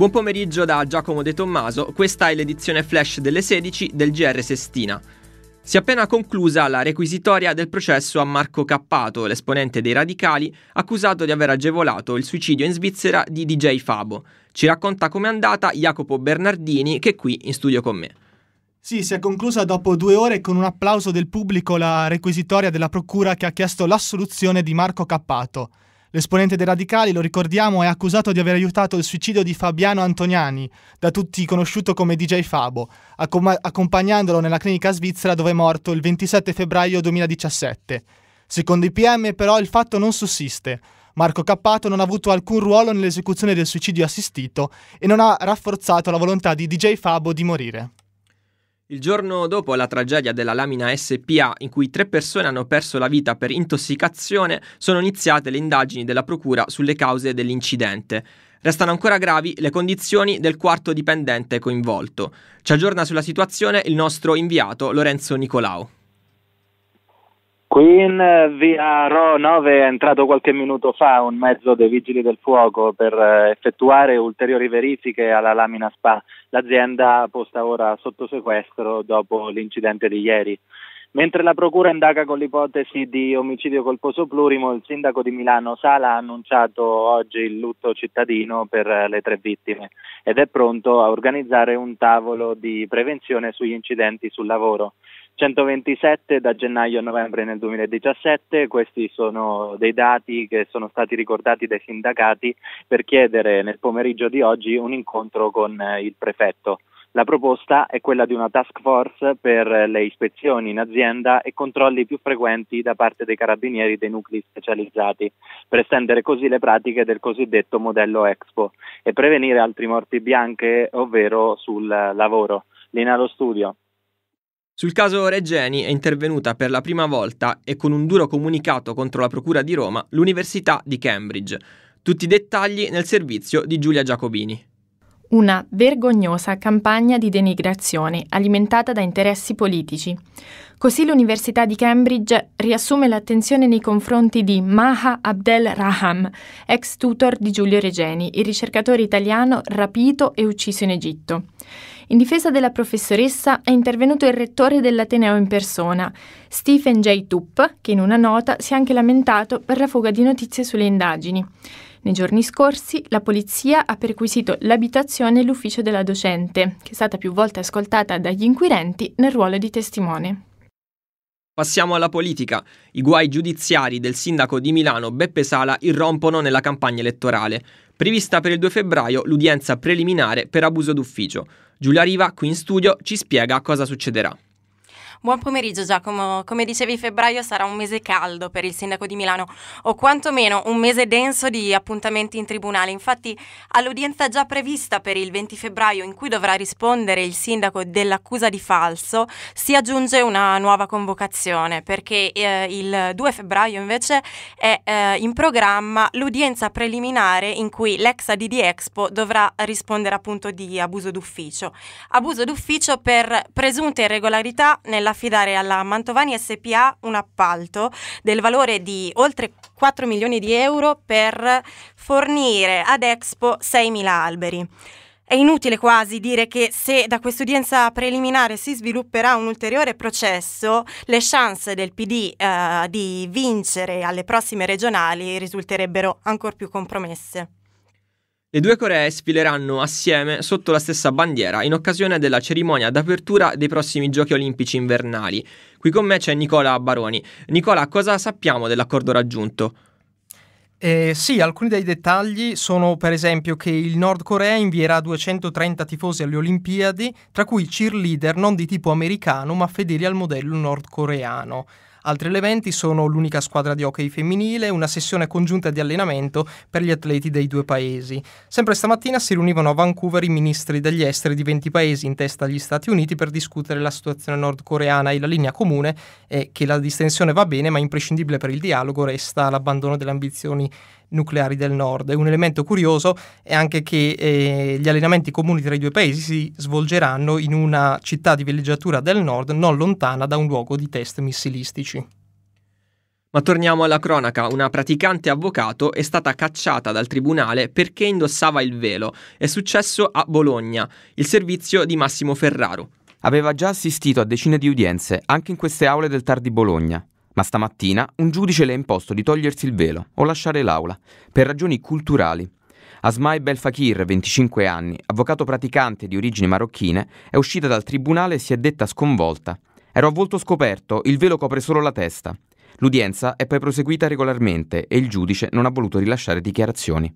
Buon pomeriggio da Giacomo De Tommaso, questa è l'edizione flash delle 16 del GR Sestina. Si è appena conclusa la requisitoria del processo a Marco Cappato, l'esponente dei radicali, accusato di aver agevolato il suicidio in Svizzera di DJ Fabo. Ci racconta com'è andata Jacopo Bernardini, che è qui in studio con me. Sì, si è conclusa dopo due ore con un applauso del pubblico la requisitoria della Procura che ha chiesto l'assoluzione di Marco Cappato. L'esponente dei radicali, lo ricordiamo, è accusato di aver aiutato il suicidio di Fabiano Antoniani, da tutti conosciuto come DJ Fabo, accom- accompagnandolo nella clinica svizzera dove è morto il 27 febbraio 2017. Secondo i PM però il fatto non sussiste. Marco Cappato non ha avuto alcun ruolo nell'esecuzione del suicidio assistito e non ha rafforzato la volontà di DJ Fabo di morire. Il giorno dopo la tragedia della Lamina SPA, in cui tre persone hanno perso la vita per intossicazione, sono iniziate le indagini della Procura sulle cause dell'incidente. Restano ancora gravi le condizioni del quarto dipendente coinvolto. Ci aggiorna sulla situazione il nostro inviato Lorenzo Nicolao. Queen via Ro 9 è entrato qualche minuto fa un mezzo dei vigili del fuoco per eh, effettuare ulteriori verifiche alla Lamina Spa, l'azienda posta ora sotto sequestro dopo l'incidente di ieri. Mentre la procura indaga con l'ipotesi di omicidio colposo plurimo, il sindaco di Milano Sala ha annunciato oggi il lutto cittadino per eh, le tre vittime ed è pronto a organizzare un tavolo di prevenzione sugli incidenti sul lavoro. 127 da gennaio a novembre nel 2017, questi sono dei dati che sono stati ricordati dai sindacati per chiedere nel pomeriggio di oggi un incontro con eh, il prefetto. La proposta è quella di una task force per eh, le ispezioni in azienda e controlli più frequenti da parte dei carabinieri dei nuclei specializzati, per estendere così le pratiche del cosiddetto modello Expo e prevenire altri morti bianche, ovvero sul lavoro. Lina allo studio. Sul caso Regeni è intervenuta per la prima volta e con un duro comunicato contro la Procura di Roma l'Università di Cambridge. Tutti i dettagli nel servizio di Giulia Giacobini. Una vergognosa campagna di denigrazione alimentata da interessi politici. Così l'Università di Cambridge riassume l'attenzione nei confronti di Maha Abdel Raham, ex tutor di Giulio Regeni, il ricercatore italiano rapito e ucciso in Egitto. In difesa della professoressa è intervenuto il rettore dell'Ateneo in persona, Stephen J. Tupp, che in una nota si è anche lamentato per la fuga di notizie sulle indagini. Nei giorni scorsi la polizia ha perquisito l'abitazione e l'ufficio della docente, che è stata più volte ascoltata dagli inquirenti nel ruolo di testimone. Passiamo alla politica. I guai giudiziari del sindaco di Milano Beppe Sala irrompono nella campagna elettorale. Prevista per il 2 febbraio l'udienza preliminare per abuso d'ufficio. Giulia Riva, qui in studio, ci spiega cosa succederà. Buon pomeriggio Giacomo, come dicevi febbraio sarà un mese caldo per il sindaco di Milano o quantomeno un mese denso di appuntamenti in tribunale. Infatti all'udienza già prevista per il 20 febbraio in cui dovrà rispondere il sindaco dell'accusa di falso si aggiunge una nuova convocazione perché eh, il 2 febbraio invece è eh, in programma l'udienza preliminare in cui l'ex ADD Expo dovrà rispondere appunto di abuso d'ufficio. Abuso d'ufficio per presunte irregolarità nella nell'affidare alla Mantovani SPA un appalto del valore di oltre 4 milioni di euro per fornire ad Expo 6.000 alberi. È inutile quasi dire che se da quest'udienza preliminare si svilupperà un ulteriore processo, le chance del PD eh, di vincere alle prossime regionali risulterebbero ancora più compromesse. Le due Coree sfileranno assieme sotto la stessa bandiera in occasione della cerimonia d'apertura dei prossimi Giochi Olimpici invernali. Qui con me c'è Nicola Baroni. Nicola, cosa sappiamo dell'accordo raggiunto? Eh, sì, alcuni dei dettagli sono per esempio che il Nord Corea invierà 230 tifosi alle Olimpiadi, tra cui cheerleader non di tipo americano ma fedeli al modello nordcoreano. Altri elementi sono l'unica squadra di hockey femminile una sessione congiunta di allenamento per gli atleti dei due paesi. Sempre stamattina si riunivano a Vancouver i ministri degli esteri di 20 paesi, in testa agli Stati Uniti, per discutere la situazione nordcoreana e la linea comune è eh, che la distensione va bene, ma imprescindibile per il dialogo resta l'abbandono delle ambizioni nucleari del nord. Un elemento curioso è anche che eh, gli allenamenti comuni tra i due paesi si svolgeranno in una città di villeggiatura del nord non lontana da un luogo di test missilistici. Ma torniamo alla cronaca. Una praticante avvocato è stata cacciata dal tribunale perché indossava il velo. È successo a Bologna, il servizio di Massimo Ferraro. Aveva già assistito a decine di udienze, anche in queste aule del tardi Bologna. Ma stamattina un giudice le ha imposto di togliersi il velo o lasciare l'aula, per ragioni culturali. Asmai Belfakir, 25 anni, avvocato praticante di origini marocchine, è uscita dal tribunale e si è detta sconvolta. Ero a volto scoperto, il velo copre solo la testa. L'udienza è poi proseguita regolarmente e il giudice non ha voluto rilasciare dichiarazioni.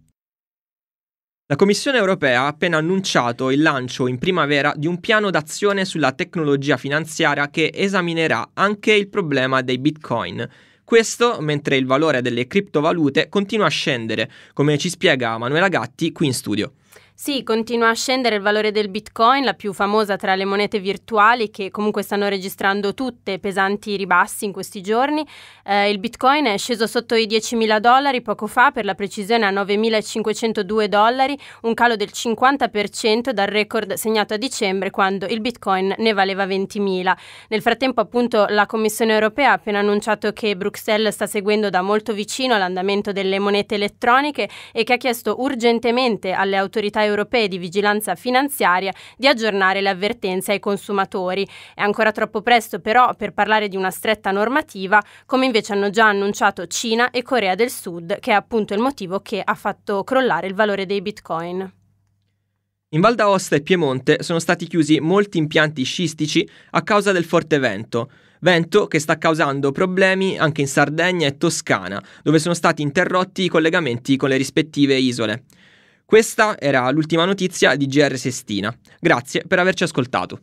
La Commissione europea ha appena annunciato il lancio in primavera di un piano d'azione sulla tecnologia finanziaria che esaminerà anche il problema dei bitcoin. Questo mentre il valore delle criptovalute continua a scendere, come ci spiega Manuela Gatti qui in studio. Sì, continua a scendere il valore del Bitcoin, la più famosa tra le monete virtuali che comunque stanno registrando tutte pesanti ribassi in questi giorni. Eh, il Bitcoin è sceso sotto i 10.000 dollari poco fa, per la precisione a 9.502 dollari, un calo del 50% dal record segnato a dicembre quando il Bitcoin ne valeva 20.000. Nel frattempo appunto la Commissione europea ha appena annunciato che Bruxelles sta seguendo da molto vicino l'andamento delle monete elettroniche e che ha chiesto urgentemente alle autorità europee di vigilanza finanziaria di aggiornare le avvertenze ai consumatori. È ancora troppo presto però per parlare di una stretta normativa, come invece hanno già annunciato Cina e Corea del Sud, che è appunto il motivo che ha fatto crollare il valore dei bitcoin. In Val d'Aosta e Piemonte sono stati chiusi molti impianti scistici a causa del forte vento, vento che sta causando problemi anche in Sardegna e Toscana, dove sono stati interrotti i collegamenti con le rispettive isole. Questa era l'ultima notizia di GR Sestina. Grazie per averci ascoltato.